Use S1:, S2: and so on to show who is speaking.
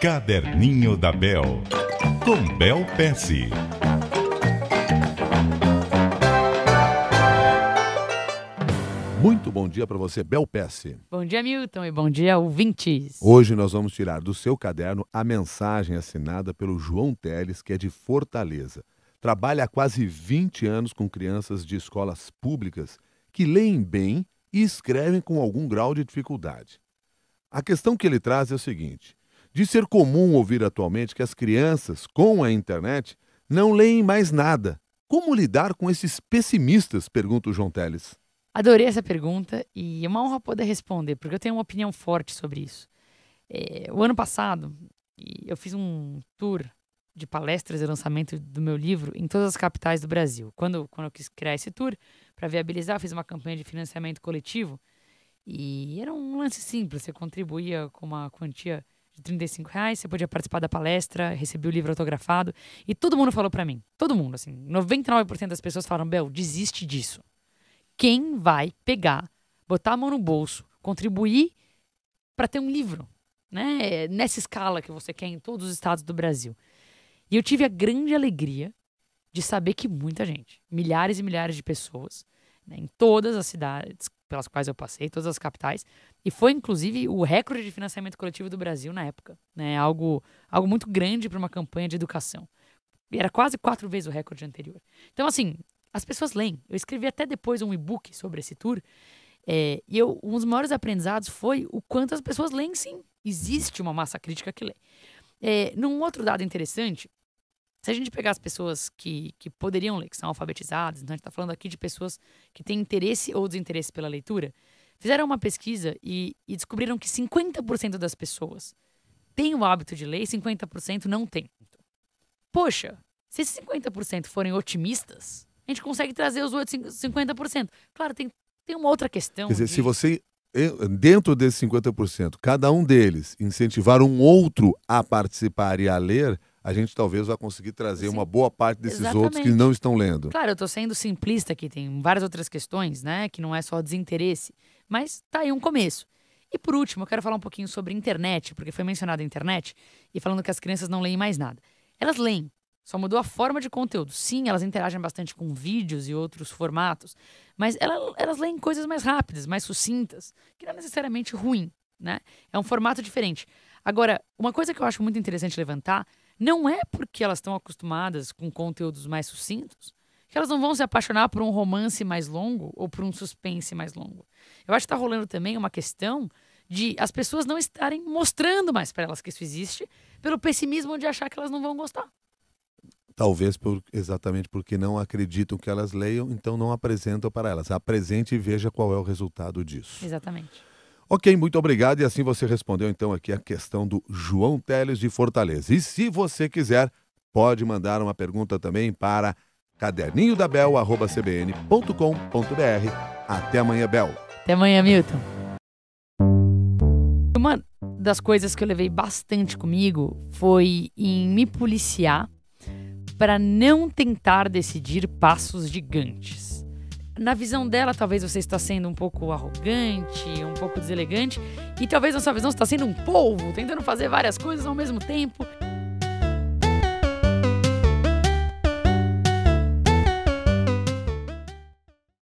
S1: Caderninho da Bel, com Bel Pece. Muito bom dia para você, Bel Pece.
S2: Bom dia, Milton, e bom dia, ouvintes. Hoje
S1: nós vamos tirar do seu caderno a mensagem assinada pelo João Teles, que é de Fortaleza. Trabalha há quase 20 anos com crianças de escolas públicas que leem bem e escrevem com algum grau de dificuldade. A questão que ele traz é o seguinte: de ser comum ouvir atualmente que as crianças, com a internet, não leem mais nada. Como lidar com esses pessimistas? Pergunta o João Teles.
S2: Adorei essa pergunta e é uma honra poder responder, porque eu tenho uma opinião forte sobre isso. É, o ano passado, eu fiz um tour de palestras e lançamento do meu livro em todas as capitais do Brasil. Quando, quando eu quis criar esse tour, para viabilizar, eu fiz uma campanha de financiamento coletivo. E era um lance simples, você contribuía com uma quantia de 35 reais, você podia participar da palestra, receber o livro autografado. E todo mundo falou para mim, todo mundo, assim, 99% das pessoas falaram, Bel, desiste disso. Quem vai pegar, botar a mão no bolso, contribuir para ter um livro, né? Nessa escala que você quer em todos os estados do Brasil. E eu tive a grande alegria de saber que muita gente, milhares e milhares de pessoas, né, em todas as cidades, pelas quais eu passei, todas as capitais, e foi inclusive o recorde de financiamento coletivo do Brasil na época, né? Algo, algo muito grande para uma campanha de educação. E era quase quatro vezes o recorde anterior. Então, assim, as pessoas leem. Eu escrevi até depois um e-book sobre esse tour. É, e eu, um dos maiores aprendizados foi o quanto as pessoas leem, sim. Existe uma massa crítica que lê. É, num outro dado interessante, se a gente pegar as pessoas que, que poderiam ler, que são alfabetizadas, então a gente está falando aqui de pessoas que têm interesse ou desinteresse pela leitura, fizeram uma pesquisa e, e descobriram que 50% das pessoas têm o hábito de ler e 50% não têm. Poxa, se esses 50% forem otimistas, a gente consegue trazer os outros 50%. Claro, tem, tem uma outra questão. Quer dizer,
S1: de... se você, eh, dentro desses 50%, cada um deles incentivar um outro a participar e a ler, a gente talvez vá conseguir trazer Sim. uma boa parte desses Exatamente. outros que não estão lendo.
S2: Claro, eu estou sendo simplista aqui, tem várias outras questões, né? Que não é só desinteresse, mas tá aí um começo. E por último, eu quero falar um pouquinho sobre internet, porque foi mencionada a internet e falando que as crianças não leem mais nada. Elas leem, só mudou a forma de conteúdo. Sim, elas interagem bastante com vídeos e outros formatos, mas elas, elas leem coisas mais rápidas, mais sucintas, que não é necessariamente ruim, né? É um formato diferente. Agora, uma coisa que eu acho muito interessante levantar não é porque elas estão acostumadas com conteúdos mais sucintos que elas não vão se apaixonar por um romance mais longo ou por um suspense mais longo. Eu acho que está rolando também uma questão de as pessoas não estarem mostrando mais para elas que isso existe pelo pessimismo de achar que elas não vão gostar.
S1: Talvez por, exatamente porque não acreditam que elas leiam, então não apresentam para elas. Apresente e veja qual é o resultado disso. Exatamente. Ok, muito obrigado. E assim você respondeu então aqui a questão do João Teles de Fortaleza. E se você quiser, pode mandar uma pergunta também para caderninhodabel.cbn.com.br. Até amanhã, Bel.
S2: Até amanhã, Milton. Uma das coisas que eu levei bastante comigo foi em me policiar para não tentar decidir passos gigantes na visão dela, talvez você está sendo um pouco arrogante, um pouco deselegante, e talvez na sua visão você está sendo um polvo, tentando fazer várias coisas ao mesmo tempo.